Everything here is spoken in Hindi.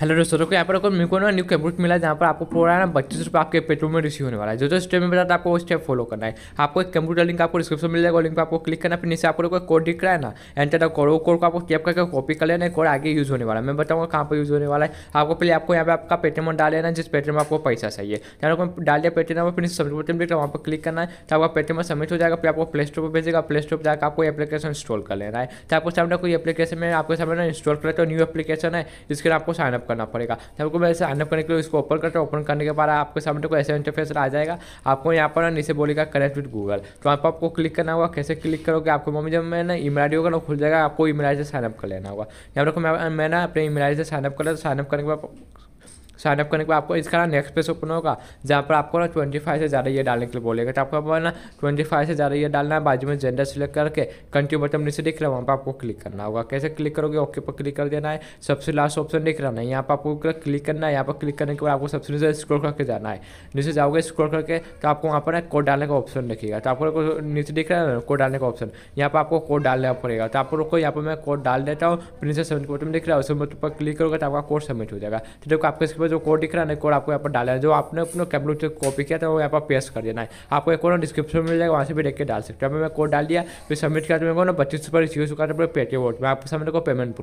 हेलो दोस्तों तो यहाँ पर आपको मेरे को ना न्यू कैबुक मिला है जहाँ पर आपको पूरा ना पच्चीस रुपये आपके पेट्रोल में रिसीव होने वाला है जो जो स्टेप में बताता है आपको वो स्टेप फॉलो करना है आपको एक कंप्यूटर लिंक आपको डिस्क्रिप्शन मिल जाएगा लिंक पर आपको क्लिक करना फिर नीचे आपको कोई कोड दिख रहा है ना एंटर करो कोड को आपको कैप करके कॉपी कर लेना कोड आगे यूज़ होने वाला है मैं बताऊँगा कहाँ पर यूज़ होने वाला है आपको पहले आपको यहाँ पर आपका पेटीएम डाल लेना जिस पेटीएम में आपको पैसा चाहिए यहाँ पर डाल दिया पेटीएम फिर सबमिट बटन दिख रहा वहाँ पर क्लिक करना है तो आपका पेटीएम सबमिट हो जाएगा फिर आपको प्ले स्टोर पर भेजेगा प्ले स्टोर पर जाकर आपको एप्लीकेशन इंस्टॉल कर लेना है तो आपको सामने कोई एप्लीकेशन में आपके सामने इंस्टॉल करें तो न्यू एप्लीकेशन है जिसके लिए आपको साइनअप करना पड़ेगा जब आपको वैसे अनअप करने के लिए इसको ओपन करते हैं ओपन करने के बाद आपके सामने को ऐसा इंटरफेस आ जाएगा आपको यहाँ पर नीचे बोलेगा कनेक्ट विद गूगल तो यहाँ पर आपको क्लिक करना होगा कैसे क्लिक करोगे आपको मम्मी जब मैं ई ईमेल आई होगा ना खुल जाएगा आपको ईमेल आई से साइनअप कर लेना होगा यहाँ पर मैं ना अपने ईमेल आई से साइनअप कर लिया साइनअप तो करने के बाद साइनअप करने के बाद आपको इसका ना नेक्स्ट पेज ओपन होगा जहाँ पर आपको ना ट्वेंटी फाइव से ज़्यादा ये डालने के लिए बोलेगा तो आपको ना ट्वेंटी फाइव से ज़्यादा ये डालना है बाजू में जेंडर सिलेक्ट करके कंट्री बटन नीचे दिख रहा है वहाँ पर आपको क्लिक करना होगा कैसे क्लिक करोगे ओके पर क्लिक कर देना है सबसे लास्ट ऑप्शन दिख रहा है यहाँ पर आपको क्लिक करना है यहाँ पर क्लिक करने के बाद आपको सबसे नीचे स्क्रोल करके जाना है नीचे जाओगे स्क्रोल करके तो आपको वहाँ पर ना कोड डालने का ऑप्शन दिखेगा तो आपको नीचे दिख रहा है ना कोड डालने का ऑप्शन यहाँ पर आपको कोड डालना पड़ेगा तो आप लोग को यहाँ पर मैं कोड डाल देता हूँ फिर नीचे सबमिट बटन दिख रहा है उसमें क्लिक करोगे तो आपका कोड सबमिट हो जाएगा तो देखो आपको इसके बाद जो कोड दिख रहा है ना कोड आपको यहाँ पर डाला है जो आपने अपने कैबलू से कॉपी किया था वो यहाँ पर पेस्ट कर देना है आपको एक कोड डिस्क्रिप्शन मिल जाएगा वहाँ से भी देख के डाल सकते हो मैं कोड डाल दिया फिर सबमिट कर तो मेरे को ना पच्चीस रुपये रिसीव चुका था पेटीएम वोट में आपको सबने को पेमेंट